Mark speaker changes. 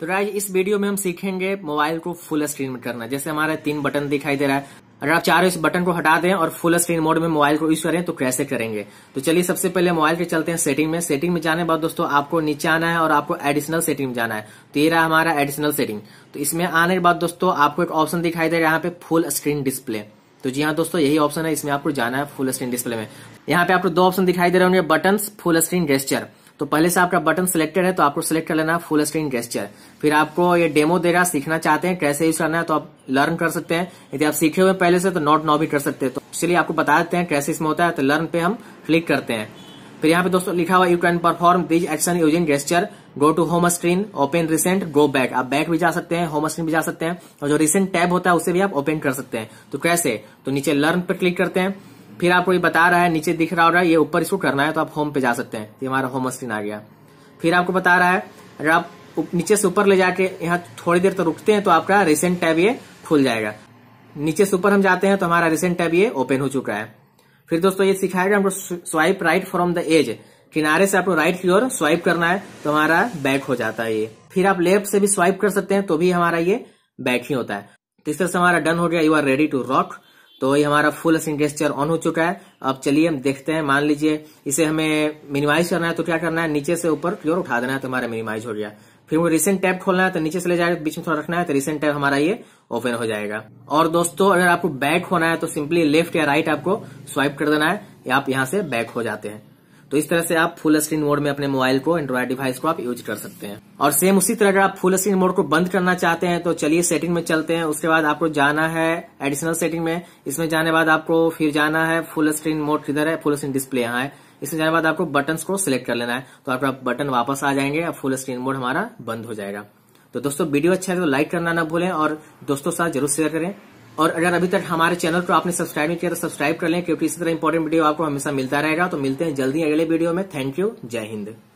Speaker 1: तो राज इस वीडियो में हम सीखेंगे मोबाइल को फुल स्क्रीन में करना जैसे हमारा तीन बटन दिखाई दे रहा है अगर आप चारों इस बटन को हटा दें और फुल स्क्रीन मोड में मोबाइल को यूज करें तो कैसे करेंगे तो चलिए सबसे पहले मोबाइल के चलते हैं सेटिंग में सेटिंग में जाने बाद दोस्तों आपको नीचे आना है और आपको एडिशनल सेटिंग में जाना है तो ये रहा हमारा एडिशनल सेटिंग तो इसमें आने के बाद दोस्तों आपको एक ऑप्शन दिखाई देगा यहाँ पे फुल स्क्रीन डिस्प्ले तो जी हाँ दोस्तों यही ऑप्शन है इसमें आपको जाना है फुल स्क्रीन डिस्प्ले में यहाँ पे आपको दो ऑप्शन दिखाई दे रहे होंगे बटन फुल स्क्रीन गेस्टर तो पहले से आपका बटन सिलेक्टेड है तो आपको सिलेक्ट कर लेना फुल स्क्रीन गेस्टर फिर आपको ये डेमो दे रहा सीखना चाहते हैं कैसे यूज करना है तो आप लर्न कर सकते हैं यदि आप सीखे हुए पहले से तो नोट नो भी कर सकते हैं तो चलिए आपको बता देते हैं कैसे इसमें होता है तो लर्न पे हम क्लिक करते हैं फिर यहाँ पे दोस्तों लिखा हुआ you can perform these action using gesture go to home screen open recent go back आप बैक भी जा सकते हैं होम स्क्रीन भी जा सकते हैं और जो रिसेंट टैब होता है उसे भी आप ओपन कर सकते हैं तो कैसे तो नीचे लर्न पर क्लिक करते हैं फिर आपको ये बता रहा है नीचे दिख रहा हो रहा है ये ऊपर इसको करना है तो आप होम पे जा सकते हैं ये हमारा होम स्क्रीन आ गया फिर आपको बता रहा है अगर आप नीचे से ऊपर ले जाके यहाँ थोड़ी देर तो रुकते हैं तो आपका रिसेंट टैब ये खुल जाएगा नीचे से ऊपर हम जाते हैं तो हमारा रिसेंट टैब ये ओपन हो चुका है फिर दोस्तों ये सिखाएगा हमको swipe right from the edge किनारे से आपको राइट की ओर स्वाइप करना है तो हमारा बैक हो जाता है ये फिर आप लेफ्ट से भी स्वाइप कर सकते हैं तो भी हमारा ये बैक ही होता है तो इस तरह से हमारा डन हो गया you are ready to rock तो ये हमारा फुल सिंटेस्चर ऑन हो चुका है अब चलिए हम देखते हैं मान लीजिए इसे हमें मिनिमाइज करना है तो क्या करना है नीचे से ऊपर की उठा देना है तो हमारा मिनिमाइज हो गया फिर वो रिसेंट टैब खोलना है तो नीचे से ले जाएगा बीच में थोड़ा रखना है तो रिसेंट टैब हमारा ये ओपन हो जाएगा और दोस्तों अगर आपको बैक होना है तो सिंपली लेफ्ट या राइट आपको स्वाइप कर देना है या आप यहाँ से बैक हो जाते हैं तो इस तरह से आप फुल स्क्रीन मोड में अपने मोबाइल को एंड्रॉइड डिवाइस को आप यूज कर सकते हैं और सेम उसी तरह अगर आप फुल स्क्रीन मोड को बंद करना चाहते हैं तो चलिए सेटिंग में चलते हैं उसके बाद आपको जाना है एडिशनल सेटिंग में इसमें जाने बाद आपको फिर जाना है फुल स्क्रीन मोड किधर है फुल स्क्रीन डिस्प्ले यहाँ है इसमें जाने बाद आपको बटन को सिलेक्ट कर लेना है तो आपका बटन वापस आ जाएंगे और फुल स्क्रीन मोड हमारा बंद हो जाएगा तो दोस्तों वीडियो अच्छा है तो लाइक करना ना भूलें और दोस्तों साथ जरूर शेयर करें और अगर अभी तक हमारे चैनल को आपने सब्सक्राइब नहीं किया तो सब्सक्राइब कर लें क्योंकि इसी तरह इंपॉर्टेंट वीडियो आपको हमेशा मिलता रहेगा तो मिलते हैं जल्दी अगले वीडियो में थैंक यू जय हिंद